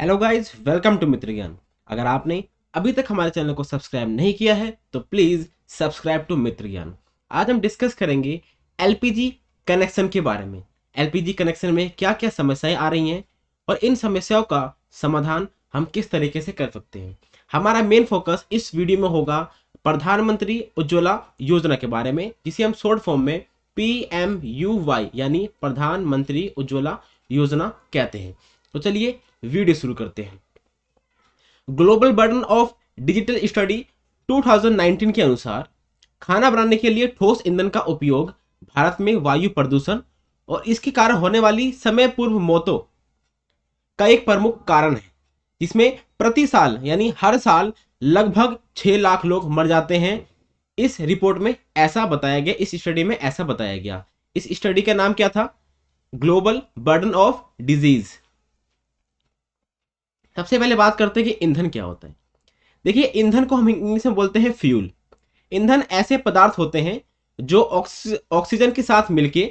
hello guys welcome to Mitra Gyan अगर आपने अभी तक हमारे चैनल को सब्सक्राइब नहीं किया है तो प्लीज़ सब्सक्राइब टू मित्र ज्ञान आज हम डिस्कस करेंगे एलपीजी कनेक्शन के बारे में एलपीजी कनेक्शन में क्या क्या समस्याएं आ रही हैं और इन समस्याओं का समाधान हम किस तरीके से कर सकते हैं हमारा मेन फोकस इस वीडियो में होगा प्रधानमंत्री उज्ज्वला योजना के बारे में जिसे हम शॉर्ट फॉर्म में पी एम यू वाई यानी प्रधानमंत्री उज्ज्वला योजना कहते हैं तो चलिए वीडियो शुरू करते हैं global burden of digital study 2019 के अनुसार खाना बनाने के लिए ठोस ईंधन का उपयोग भारत में वायु प्रदूषण और इसके कारण होने वाली समय पूर्व मौतों का एक प्रमुख कारण है जिसमें प्रति साल यानी हर साल लगभग छह लाख लोग मर जाते हैं इस रिपोर्ट में ऐसा बताया गया इस स्टडी में ऐसा बताया गया इस स्टडी का नाम क्या था ग्लोबल बर्डन ऑफ डिजीज़ सबसे पहले बात करते हैं कि ईंधन क्या होता है देखिए ईंधन को हम इंग्लिश में बोलते हैं फ्यूल ईंधन ऐसे पदार्थ होते हैं जो ऑक्सीजन के साथ मिलके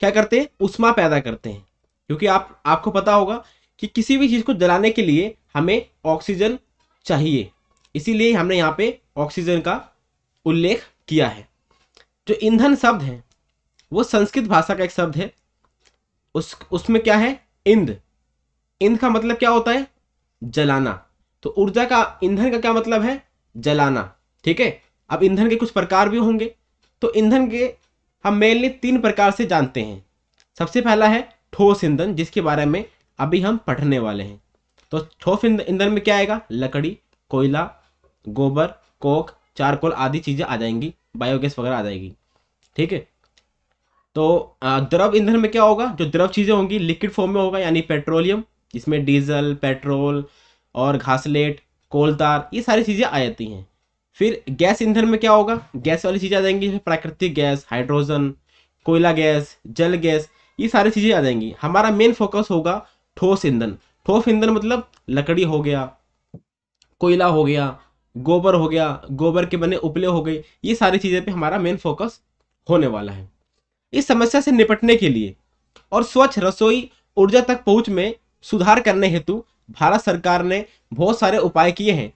क्या करते हैं उष्मा पैदा करते हैं क्योंकि आप आपको पता होगा कि किसी भी चीज़ को जलाने के लिए हमें ऑक्सीजन चाहिए इसीलिए हमने यहाँ पे ऑक्सीजन का उल्लेख किया है जो ईंधन शब्द है वो संस्कृत भाषा का एक शब्द है उस उसमें क्या है इंद इंध का मतलब क्या होता है जलाना तो ऊर्जा का ईंधन का क्या मतलब है जलाना ठीक है अब ईंधन के कुछ प्रकार भी होंगे तो ईंधन के हम मेनली तीन प्रकार से जानते हैं सबसे पहला है ठोस ईंधन जिसके बारे में अभी हम पढ़ने वाले हैं तो ठोस ईंधन में क्या आएगा लकड़ी कोयला गोबर कोक चारकोल आदि चीज़ें आ जाएंगी बायोगैस वगैरह आ जाएगी ठीक है तो द्रव ईंधन में क्या होगा जो द्रव चीज़ें होंगी लिक्विड फॉर्म में होगा यानी पेट्रोलियम इसमें डीजल पेट्रोल और घासलेट कोलतार ये सारी चीज़ें आ जाती हैं फिर गैस ईंधन में क्या होगा गैस वाली चीज़ें आ जाएंगी जैसे प्राकृतिक गैस हाइड्रोजन कोयला गैस जल गैस ये सारी चीज़ें आ जाएंगी हमारा मेन फोकस होगा ठोस ईंधन ठोस ईंधन मतलब लकड़ी हो गया कोयला हो गया गोबर हो गया गोबर के बने उपले हो गए ये सारी चीज़ें पे हमारा मेन फोकस होने वाला है इस समस्या से निपटने के लिए और स्वच्छ रसोई ऊर्जा तक पहुंच में सुधार करने हेतु भारत सरकार ने बहुत सारे उपाय किए हैं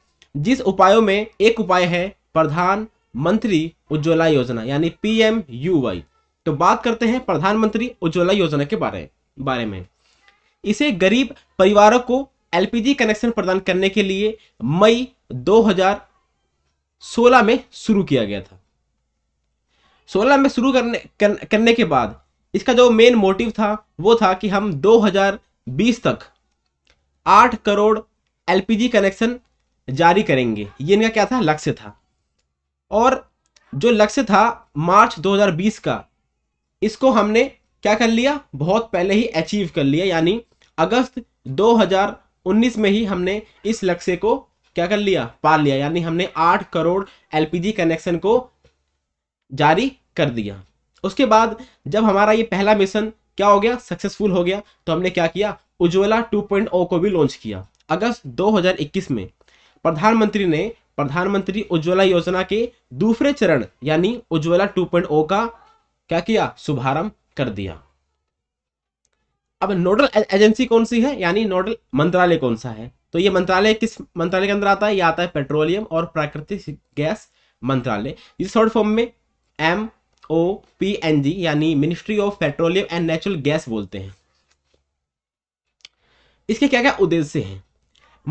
जिस उपायों में एक उपाय है प्रधानमंत्री उज्ज्वला योजना यानी पी यूवाई तो बात करते हैं प्रधानमंत्री उज्ज्वला योजना के बारे बारे में इसे गरीब परिवारों को एलपीजी कनेक्शन प्रदान करने के लिए मई 2016 में शुरू किया गया था 16 में शुरू करने कर, करने के बाद इसका जो मेन मोटिव था वो था कि हम 2020 तक 8 करोड़ एलपीजी कनेक्शन जारी करेंगे ये इनका क्या था लक्ष्य था और जो लक्ष्य था मार्च 2020 का इसको हमने क्या कर लिया बहुत पहले ही अचीव कर लिया यानी अगस्त 2019 में ही हमने इस लक्ष्य को क्या कर लिया पा लिया यानी हमने 8 करोड़ एलपीजी कनेक्शन को जारी कर दिया उसके बाद जब हमारा ये पहला मिशन क्या हो गया सक्सेसफुल हो गया तो हमने क्या किया उज्ज्वला 2.0 को भी लॉन्च किया अगस्त 2021 में प्रधानमंत्री ने प्रधानमंत्री उज्ज्वला योजना के दूसरे चरण यानी उज्ज्वला 2.0 का क्या किया शुभारंभ कर दिया अब नोडल एजेंसी कौन सी है यानी नोडल मंत्रालय कौन सा है तो यह मंत्रालय किस मंत्रालय के अंदर आता है यह आता है पेट्रोलियम और प्राकृतिक गैस मंत्रालय इस शॉर्ट फॉर्म में M O P N G यानी ministry of petroleum and natural gas बोलते हैं इसके क्या क्या उद्देश्य हैं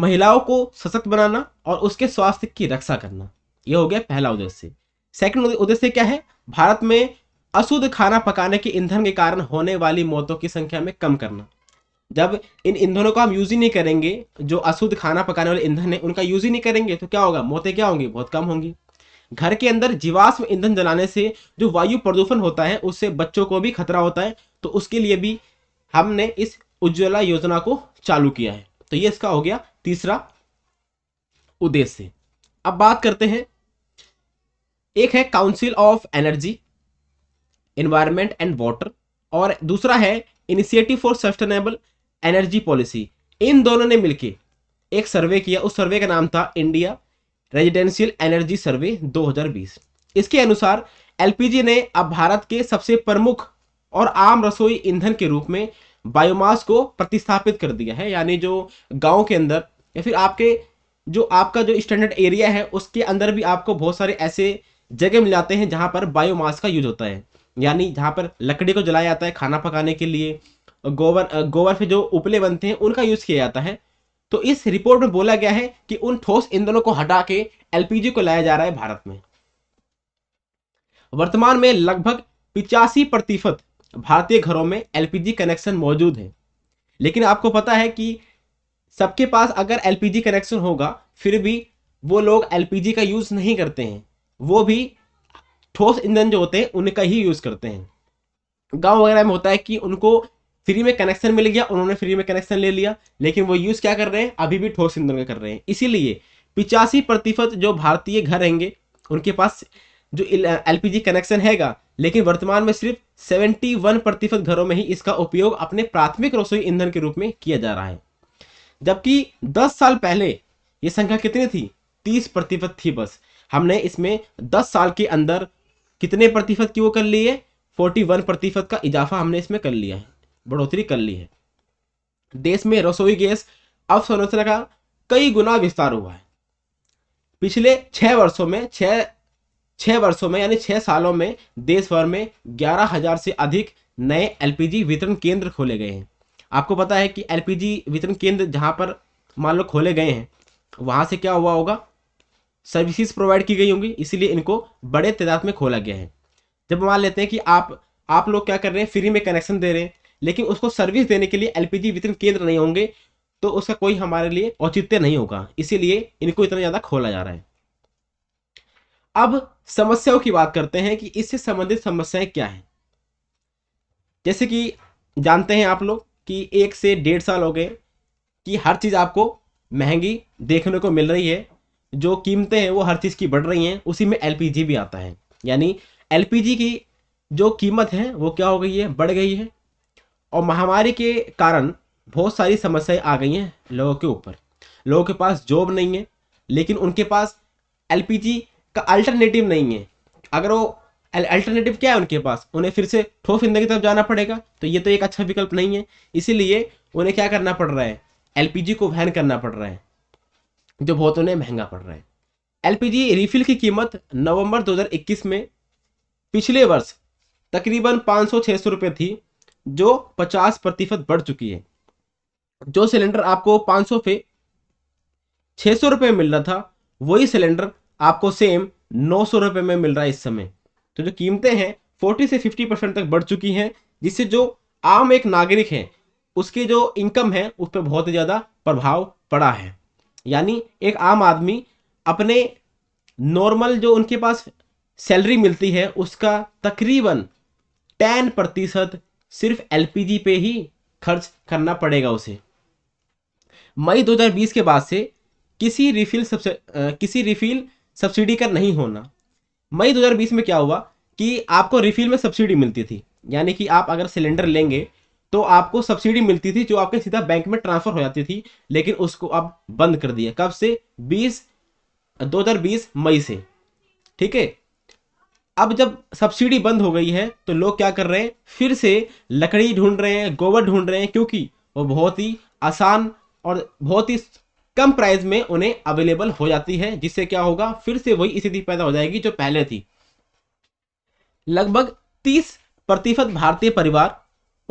महिलाओं को सशक्त बनाना और उसके स्वास्थ्य की रक्षा करना यह हो गया पहला उद्देश्य सेकंड उद्देश्य क्या है भारत में अशुद्ध खाना पकाने के ईंधन के कारण होने वाली मौतों की संख्या में कम करना जब इन ईंधनों का हम यूज ही नहीं करेंगे जो अशुद्ध खाना पकाने वाले ईंधन है उनका यूज ही नहीं करेंगे तो क्या होगा मौतें क्या होंगी बहुत कम होंगी घर के अंदर जीवाश्म ईंधन जलाने से जो वायु प्रदूषण होता है उससे बच्चों को भी खतरा होता है तो उसके लिए भी हमने इस उज्ज्वला योजना को चालू किया है तो ये इसका हो गया तीसरा उद्देश्य अब बात करते हैं एक है council of energy environment and water और दूसरा है initiative for sustainable energy policy इन दोनों ने मिलकर एक सर्वे किया उस सर्वे का नाम था इंडिया रेजिडेंशियल एनर्जी सर्वे 2020 इसके अनुसार एलपीजी ने अब भारत के सबसे प्रमुख और आम रसोई ईंधन के रूप में बायोमास को प्रतिस्थापित कर दिया है यानी जो गांव के अंदर या फिर आपके जो आपका जो स्टैंडर्ड एरिया है उसके अंदर भी आपको बहुत सारे ऐसे जगह मिल जाते हैं जहाँ पर बायोमास का यूज होता है यानी जहाँ पर लकड़ी को जलाया जाता है खाना पकाने के लिए गोबर गोबर से जो उपले बनते हैं उनका यूज़ किया जाता है तो इस रिपोर्ट में बोला गया है कि उन ठोस ईंधनों को हटा के एलपीजी को लाया जा रहा है भारत में वर्तमान में लगभग पिचासी प्रतिशत भारतीय घरों में एलपीजी कनेक्शन मौजूद है लेकिन आपको पता है कि सबके पास अगर एलपीजी कनेक्शन होगा फिर भी वो लोग एलपीजी का यूज़ नहीं करते हैं वो भी ठोस ईंधन जो होते हैं उनका ही यूज़ करते हैं गांव वगैरह में होता है कि उनको फ्री में कनेक्शन मिल गया उन्होंने फ्री में कनेक्शन ले लिया लेकिन वो यूज़ क्या कर रहे हैं अभी भी ठोस ईंधन का कर रहे हैं इसीलिए पिचासी प्रतिशत जो भारतीय घर रहेंगे उनके पास जो एलपीजी कनेक्शन हैगा लेकिन वर्तमान में सिर्फ 71 प्रतिशत घरों में ही इसका उपयोग अपने प्राथमिक रसोई ईंधन के रूप में किया जा रहा है जबकि 10 साल पहले ये संख्या कितनी थी 30 प्रतिशत थी बस हमने इसमें 10 साल के अंदर कितने प्रतिशत की वो कर ली फोर्टी 41 प्रतिशत का इजाफा हमने इसमें कर लिया है बढ़ोतरी कर ली है देश में रसोई गैस अवसंरचना का कई गुना विस्तार हुआ है पिछले छः वर्षों में छः छः वर्षों में यानी छः सालों में देश भर में ग्यारह हजार से अधिक नए एलपीजी वितरण केंद्र खोले गए हैं आपको पता है कि एलपीजी वितरण केंद्र जहाँ पर मान लो खोले गए हैं वहाँ से क्या हुआ होगा सर्विसेज प्रोवाइड की गई होंगी इसीलिए इनको बड़े तादाद में खोला गया है जब मान लेते हैं कि आप आप लोग क्या कर रहे हैं फ्री में कनेक्शन दे रहे हैं लेकिन उसको सर्विस देने के लिए एलपीजी वितरण केंद्र नहीं होंगे तो उसका कोई हमारे लिए औचित्य नहीं होगा इसीलिए इनको इतना ज़्यादा खोला जा रहा है अब समस्याओं की बात करते हैं कि इससे संबंधित समस्याएं क्या हैं जैसे कि जानते हैं आप लोग कि एक से डेढ़ साल हो गए कि हर चीज़ आपको महंगी देखने को मिल रही है जो कीमतें हैं वो हर चीज़ की बढ़ रही हैं उसी में एलपीजी भी आता है यानी एलपीजी की जो कीमत है वो क्या हो गई है बढ़ गई है और महामारी के कारण बहुत सारी समस्याएं आ गई हैं लोगों के ऊपर लोगों के पास जॉब नहीं है लेकिन उनके पास एल का अल्टरनेटिव नहीं है अगर वो अल्टरनेटिव क्या है उनके पास उन्हें फिर से ठोस ईंधन की तरफ जाना पड़ेगा तो ये तो एक अच्छा विकल्प नहीं है इसीलिए उन्हें क्या करना पड़ रहा है एल को वहन करना पड़ रहा है जो बहुत उन्हें महंगा पड़ रहा है एल रिफिल की कीमत नवंबर 2021 में पिछले वर्ष तकरीबन 500-600 रुपए थी जो 50 प्रतिशत बढ़ चुकी है जो सिलेंडर आपको 500 पे 600 रुपए मिल रहा था वही सिलेंडर आपको सेम 900 रुपए में मिल रहा है इस समय तो जो कीमतें हैं 40 से 50 परसेंट तक बढ़ चुकी हैं जिससे जो आम एक नागरिक है उसकी जो इनकम है उस पर बहुत ही ज़्यादा प्रभाव पड़ा है यानी एक आम आदमी अपने नॉर्मल जो उनके पास सैलरी मिलती है उसका तकरीबन टेन प्रतिशत सिर्फ एलपीजी पे ही खर्च करना पड़ेगा उसे मई 2020 के बाद से किसी रिफिल सबसे किसी रिफिल सब्सिडी का नहीं होना मई 2020 में क्या हुआ कि आपको रिफिल में सब्सिडी मिलती थी यानी कि आप अगर सिलेंडर लेंगे तो आपको सब्सिडी मिलती थी जो आपके सीधा बैंक में ट्रांसफर हो जाती थी लेकिन उसको अब बंद कर दिया कब से 20 2020 मई से ठीक है अब जब सब्सिडी बंद हो गई है तो लोग क्या कर रहे हैं फिर से लकड़ी ढूंढ रहे हैं गोबर ढूंढ रहे हैं क्योंकि वो बहुत ही आसान और बहुत ही कम प्राइस में उन्हें अवेलेबल हो जाती है जिससे क्या होगा फिर से वही स्थिति पैदा हो जाएगी जो पहले थी लगभग तीस प्रतिशत भारतीय परिवार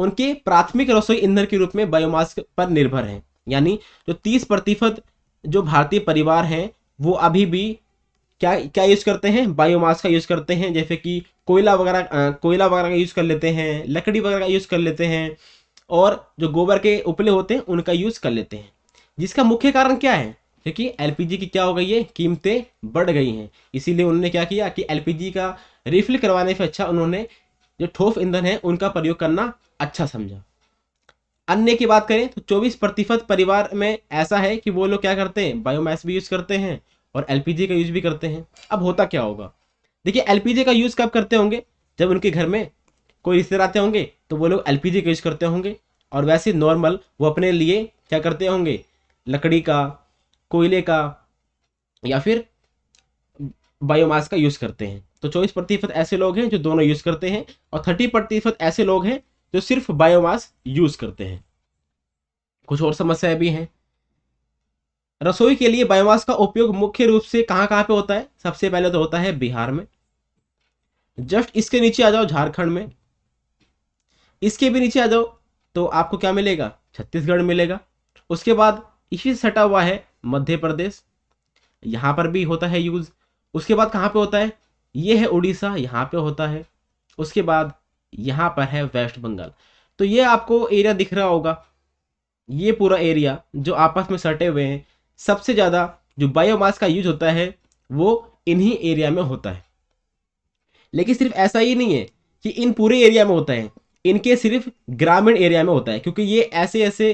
उनके प्राथमिक रसोई ईंधन के रूप में बायोमास पर निर्भर हैं यानी जो तीस प्रतिशत जो भारतीय परिवार हैं वो अभी भी क्या क्या यूज़ करते हैं बायोमास का यूज़ करते हैं जैसे कि कोयला वगैरह कोयला वगैरह का यूज़ कर लेते हैं लकड़ी वगैरह का यूज़ कर लेते हैं और जो गोबर के उपले होते हैं उनका यूज़ कर लेते हैं जिसका मुख्य कारण क्या है क्योंकि एलपीजी की क्या हो गई है कीमतें बढ़ गई हैं इसीलिए उन्होंने क्या किया कि एलपीजी का रिफिल करवाने से अच्छा उन्होंने जो ठोस ईंधन है उनका प्रयोग करना अच्छा समझा अन्य की बात करें तो 24 प्रतिशत परिवार में ऐसा है कि वो लोग क्या करते हैं बायोमास भी यूज़ करते हैं और एल का यूज़ भी करते हैं अब होता क्या होगा देखिए एल का यूज़ कब करते होंगे जब उनके घर में कोई रिश्तेदार आते होंगे तो वो लोग एल का यूज़ करते होंगे और वैसे नॉर्मल वो अपने लिए क्या करते होंगे लकड़ी का कोयले का या फिर बायोमास का यूज़ करते हैं तो चौबीस प्रतिशत ऐसे लोग हैं जो दोनों यूज़ करते हैं और थर्टी प्रतिशत ऐसे लोग हैं जो सिर्फ बायोमास यूज़ करते हैं कुछ और समस्याएं भी हैं रसोई के लिए बायोमास का उपयोग मुख्य रूप से कहां कहां पे होता है सबसे पहले तो होता है बिहार में जस्ट इसके नीचे आ जाओ झारखंड में इसके भी नीचे आ जाओ तो आपको क्या मिलेगा छत्तीसगढ़ मिलेगा उसके बाद इसी सटा हुआ है मध्य प्रदेश यहां पर भी होता है यूज उसके बाद कहाँ पे होता है ये है उड़ीसा यहां पे होता है उसके बाद यहां पर है वेस्ट बंगाल तो ये आपको एरिया दिख रहा होगा ये पूरा एरिया जो आपस में सटे हुए हैं सबसे ज़्यादा जो बायोमास का यूज होता है वो इन्हीं एरिया में होता है लेकिन सिर्फ ऐसा ही नहीं है कि इन पूरे एरिया में होता है इनके सिर्फ ग्रामीण एरिया में होता है क्योंकि ये ऐसे ऐसे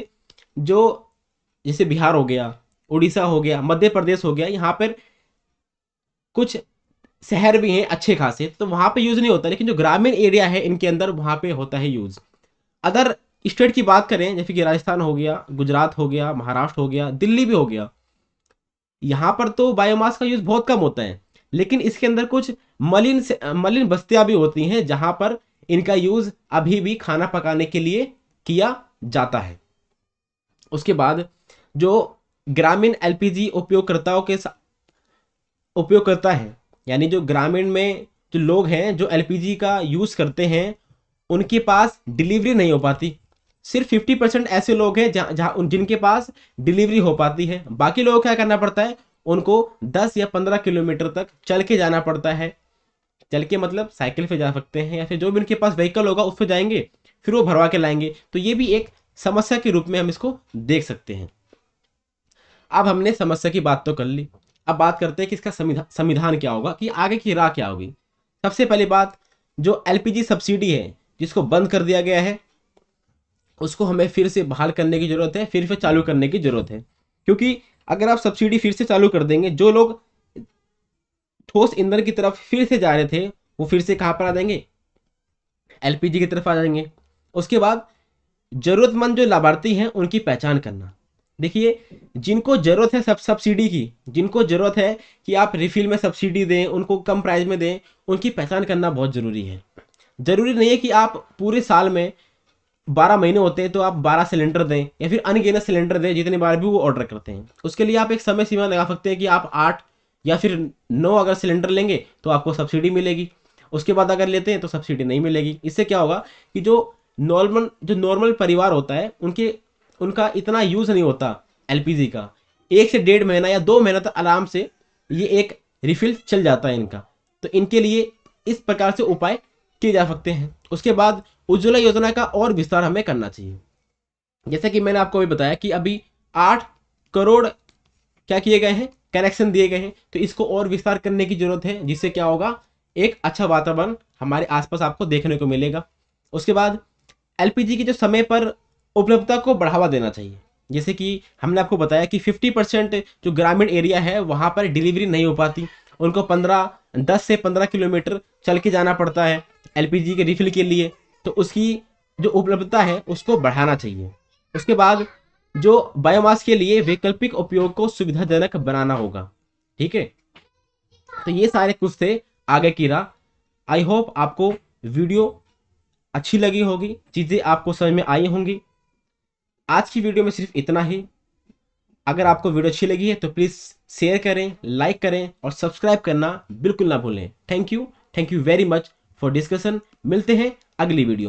जो जैसे बिहार हो गया उड़ीसा हो गया मध्य प्रदेश हो गया यहाँ पर कुछ शहर भी हैं अच्छे खासे तो वहाँ पे यूज़ नहीं होता लेकिन जो ग्रामीण एरिया है इनके अंदर वहाँ पे होता है यूज़ अदर स्टेट की बात करें जैसे कि राजस्थान हो गया गुजरात हो गया महाराष्ट्र हो गया दिल्ली भी हो गया यहाँ पर तो बायोमास का यूज बहुत कम होता है लेकिन इसके अंदर कुछ मलिन मलिन बस्तियां भी होती हैं जहां पर इनका यूज अभी भी खाना पकाने के लिए किया जाता है उसके बाद जो ग्रामीण एलपीजी उपयोगकर्ताओं के उपयोगकर्ता है यानी जो ग्रामीण में जो लोग हैं जो एलपीजी का यूज़ करते हैं उनके पास डिलीवरी नहीं हो पाती सिर्फ फिफ्टी परसेंट ऐसे लोग हैं जहाँ जहाँ जिनके पास डिलीवरी हो पाती है बाकी लोगों को क्या करना पड़ता है उनको दस या पंद्रह किलोमीटर तक चल के जाना पड़ता है चल के मतलब साइकिल पे जा सकते हैं या फिर जो भी उनके पास व्हीकल होगा उस पर जाएंगे फिर वो भरवा के लाएंगे तो ये भी एक समस्या के रूप में हम इसको देख सकते हैं अब हमने समस्या की बात तो कर ली अब बात करते हैं कि इसका संविधान संविधान क्या होगा कि आगे की राह क्या होगी सबसे पहली बात जो एलपीजी सब्सिडी है जिसको बंद कर दिया गया है उसको हमें फिर से बहाल करने की ज़रूरत है फिर से चालू करने की ज़रूरत है क्योंकि अगर आप सब्सिडी फिर से चालू कर देंगे जो लोग ठोस ईंधन की तरफ फिर से जा रहे थे वो फिर से कहाँ पर आ जाएंगे एलपीजी की तरफ आ जाएंगे उसके बाद ज़रूरतमंद जो लाभार्थी हैं उनकी पहचान करना देखिए जिनको ज़रूरत है सब सब्सिडी की जिनको ज़रूरत है कि आप रिफिल में सब्सिडी दें उनको कम प्राइस में दें उनकी पहचान करना बहुत ज़रूरी है ज़रूरी नहीं है कि आप पूरे साल में बारह महीने होते हैं तो आप बारह सिलेंडर दें या फिर अनगिनत सिलेंडर दें जितने बार भी वो ऑर्डर करते हैं उसके लिए आप एक समय सीमा लगा सकते हैं कि आप आठ या फिर नौ अगर सिलेंडर लेंगे तो आपको सब्सिडी मिलेगी उसके बाद अगर लेते हैं तो सब्सिडी नहीं मिलेगी इससे क्या होगा कि जो नॉर्मल जो नॉर्मल परिवार होता है उनके उनका इतना यूज़ नहीं होता एल का एक से डेढ़ महीना या दो महीना तक आराम से ये एक रिफिल चल जाता है इनका तो इनके लिए इस प्रकार से उपाय किए जा सकते हैं उसके बाद उज्ज्वला योजना का और विस्तार हमें करना चाहिए जैसे कि मैंने आपको अभी बताया कि अभी आठ करोड़ क्या किए गए हैं कनेक्शन दिए गए हैं तो इसको और विस्तार करने की जरूरत है जिससे क्या होगा एक अच्छा वातावरण हमारे आसपास आपको देखने को मिलेगा उसके बाद एलपीजी की जो समय पर उपलब्धता को बढ़ावा देना चाहिए जैसे कि हमने आपको बताया कि 50 परसेंट जो ग्रामीण एरिया है वहाँ पर डिलीवरी नहीं हो पाती उनको 15 10 से 15 किलोमीटर चल के जाना पड़ता है एलपीजी के रिफिल के लिए तो उसकी जो उपलब्धता है उसको बढ़ाना चाहिए उसके बाद जो बायोमास के लिए वैकल्पिक उपयोग को सुविधाजनक बनाना होगा ठीक है तो ये सारे कुछ थे आगे की राह आई होप आपको वीडियो अच्छी लगी होगी चीज़ें आपको समझ में आई होंगी आज की वीडियो में सिर्फ इतना ही अगर आपको वीडियो अच्छी लगी है तो प्लीज़ शेयर करें लाइक करें और सब्सक्राइब करना बिल्कुल ना भूलें thank you thank you very much for discussion मिलते हैं अगली वीडियो में